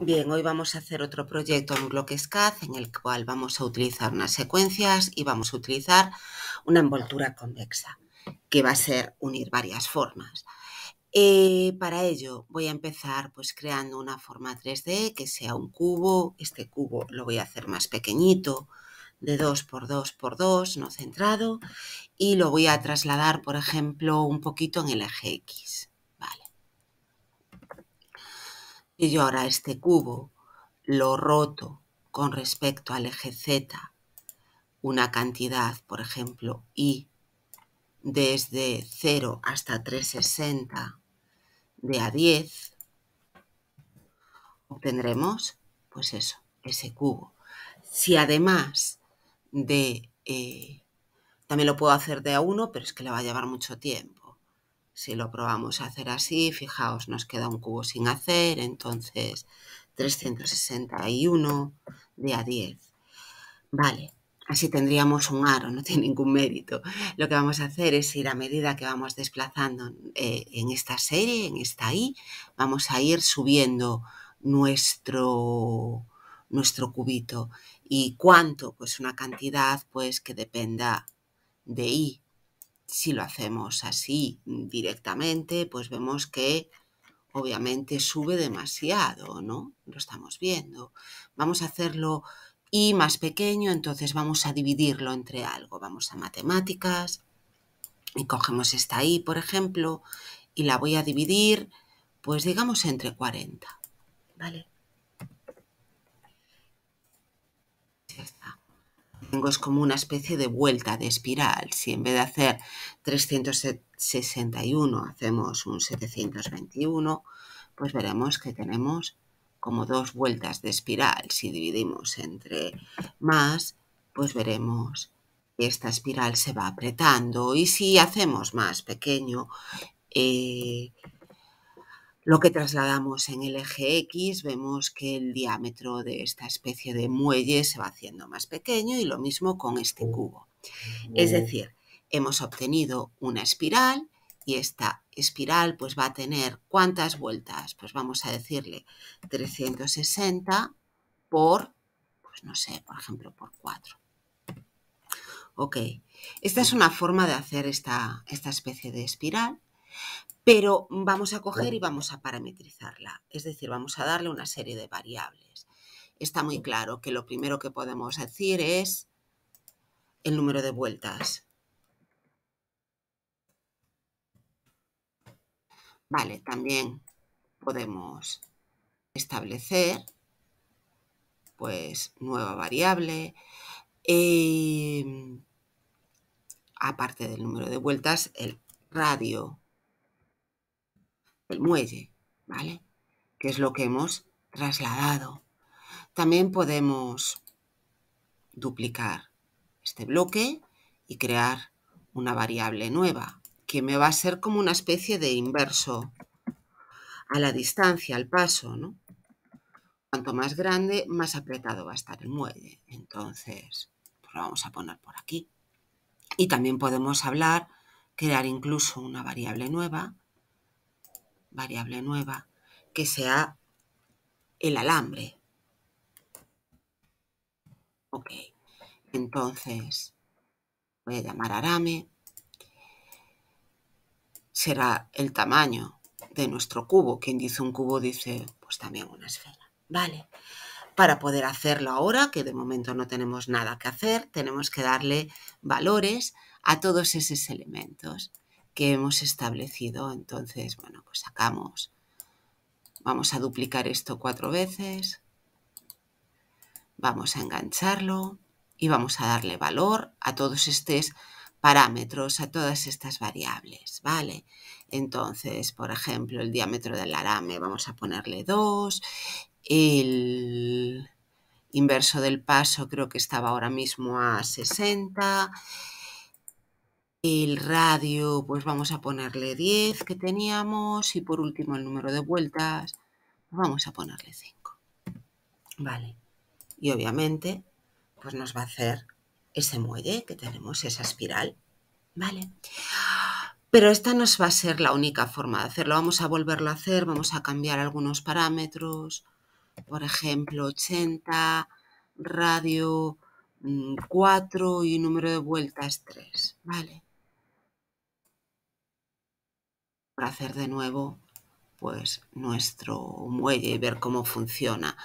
Bien, hoy vamos a hacer otro proyecto en bloque SCAD en el cual vamos a utilizar unas secuencias y vamos a utilizar una envoltura convexa que va a ser unir varias formas. Eh, para ello voy a empezar pues creando una forma 3D que sea un cubo. Este cubo lo voy a hacer más pequeñito, de 2 por 2 por 2, no centrado, y lo voy a trasladar, por ejemplo, un poquito en el eje X. Y yo ahora este cubo lo roto con respecto al eje Z, una cantidad, por ejemplo, I, desde 0 hasta 360 de a 10, obtendremos, pues eso, ese cubo. Si además de, eh, también lo puedo hacer de a 1, pero es que le va a llevar mucho tiempo si lo probamos a hacer así, fijaos, nos queda un cubo sin hacer, entonces 361 de a 10. Vale, así tendríamos un aro, no tiene ningún mérito. Lo que vamos a hacer es ir a medida que vamos desplazando eh, en esta serie, en esta I, vamos a ir subiendo nuestro, nuestro cubito. ¿Y cuánto? Pues una cantidad pues que dependa de I, si lo hacemos así directamente, pues vemos que obviamente sube demasiado, ¿no? Lo estamos viendo. Vamos a hacerlo y más pequeño, entonces vamos a dividirlo entre algo. Vamos a matemáticas y cogemos esta i, por ejemplo, y la voy a dividir, pues digamos entre 40, ¿vale? es como una especie de vuelta de espiral. Si en vez de hacer 361 hacemos un 721, pues veremos que tenemos como dos vueltas de espiral. Si dividimos entre más, pues veremos que esta espiral se va apretando. Y si hacemos más pequeño, eh, lo que trasladamos en el eje X, vemos que el diámetro de esta especie de muelle se va haciendo más pequeño y lo mismo con este oh, cubo. Es decir, hemos obtenido una espiral y esta espiral pues va a tener cuántas vueltas, pues vamos a decirle 360 por, pues no sé, por ejemplo, por 4. Ok, esta es mm. una forma de hacer esta, esta especie de espiral pero vamos a coger y vamos a parametrizarla, es decir, vamos a darle una serie de variables. Está muy claro que lo primero que podemos decir es el número de vueltas. Vale, también podemos establecer pues nueva variable. Em, aparte del número de vueltas, el radio el muelle, ¿vale? Que es lo que hemos trasladado. También podemos duplicar este bloque y crear una variable nueva, que me va a ser como una especie de inverso a la distancia, al paso, ¿no? Cuanto más grande, más apretado va a estar el muelle. Entonces, pues lo vamos a poner por aquí. Y también podemos hablar, crear incluso una variable nueva variable nueva que sea el alambre. Ok, entonces voy a llamar arame. Será el tamaño de nuestro cubo. Quien dice un cubo dice pues también una esfera. Vale, para poder hacerlo ahora, que de momento no tenemos nada que hacer, tenemos que darle valores a todos esos elementos que hemos establecido. Entonces, bueno, pues sacamos, vamos a duplicar esto cuatro veces, vamos a engancharlo y vamos a darle valor a todos estos parámetros, a todas estas variables, ¿vale? Entonces, por ejemplo, el diámetro del arame vamos a ponerle 2, el inverso del paso creo que estaba ahora mismo a 60, el radio, pues vamos a ponerle 10 que teníamos y por último el número de vueltas, vamos a ponerle 5. Vale. Y obviamente, pues nos va a hacer ese muelle que tenemos, esa espiral. Vale. Pero esta no va a ser la única forma de hacerlo. Vamos a volverlo a hacer, vamos a cambiar algunos parámetros. Por ejemplo, 80, radio 4 mm, y número de vueltas 3. Vale. para hacer de nuevo pues nuestro muelle y ver cómo funciona,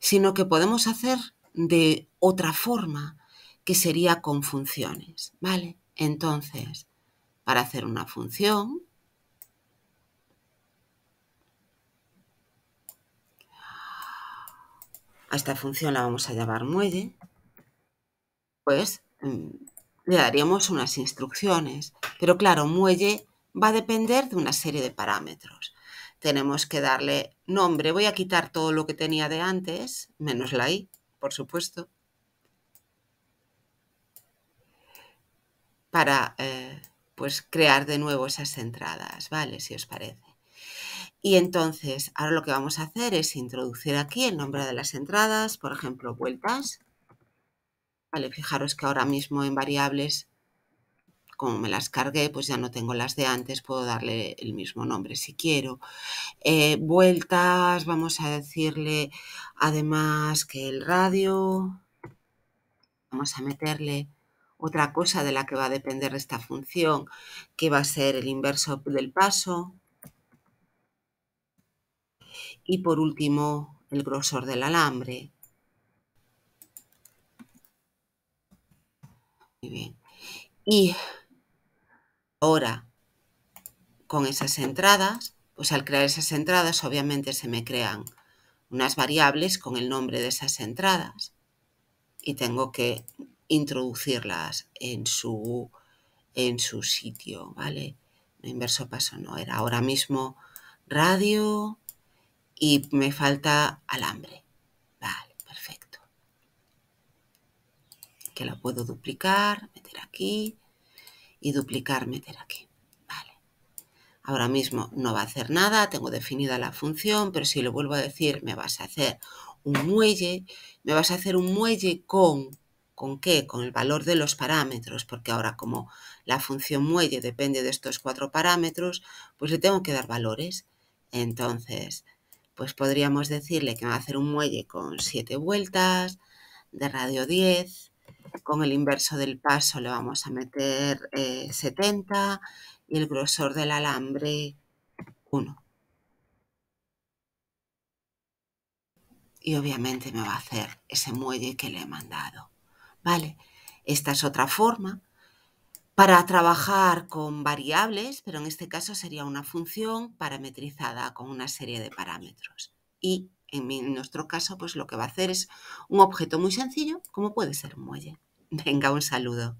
sino que podemos hacer de otra forma, que sería con funciones, ¿vale? Entonces, para hacer una función, a esta función la vamos a llamar muelle, pues mm, le daríamos unas instrucciones. Pero claro, muelle va a depender de una serie de parámetros. Tenemos que darle nombre. Voy a quitar todo lo que tenía de antes, menos la i, por supuesto, para eh, pues crear de nuevo esas entradas, ¿vale? Si os parece. Y entonces, ahora lo que vamos a hacer es introducir aquí el nombre de las entradas, por ejemplo, vueltas. Vale, fijaros que ahora mismo en variables como me las cargué, pues ya no tengo las de antes, puedo darle el mismo nombre si quiero. Eh, vueltas, vamos a decirle además que el radio, vamos a meterle otra cosa de la que va a depender esta función, que va a ser el inverso del paso. Y por último, el grosor del alambre. Muy bien. Y Ahora, con esas entradas, pues al crear esas entradas obviamente se me crean unas variables con el nombre de esas entradas y tengo que introducirlas en su, sitio, ¿vale? inverso paso no era ahora mismo radio y me falta alambre. Vale, perfecto. Que la puedo duplicar, meter aquí y duplicar, meter aquí. Vale. Ahora mismo no va a hacer nada, tengo definida la función, pero si lo vuelvo a decir, me vas a hacer un muelle, me vas a hacer un muelle con, ¿con qué? Con el valor de los parámetros, porque ahora como la función muelle depende de estos cuatro parámetros, pues le tengo que dar valores. Entonces, pues podríamos decirle que me va a hacer un muelle con 7 vueltas, de radio 10, con el inverso del paso le vamos a meter 70 eh, y el grosor del alambre 1. Y obviamente me va a hacer ese muelle que le he mandado. ¿Vale? Esta es otra forma para trabajar con variables, pero en este caso sería una función parametrizada con una serie de parámetros. Y en, nuestro caso, pues lo que va a hacer es un objeto muy sencillo, como puede ser un muelle. Venga, un saludo.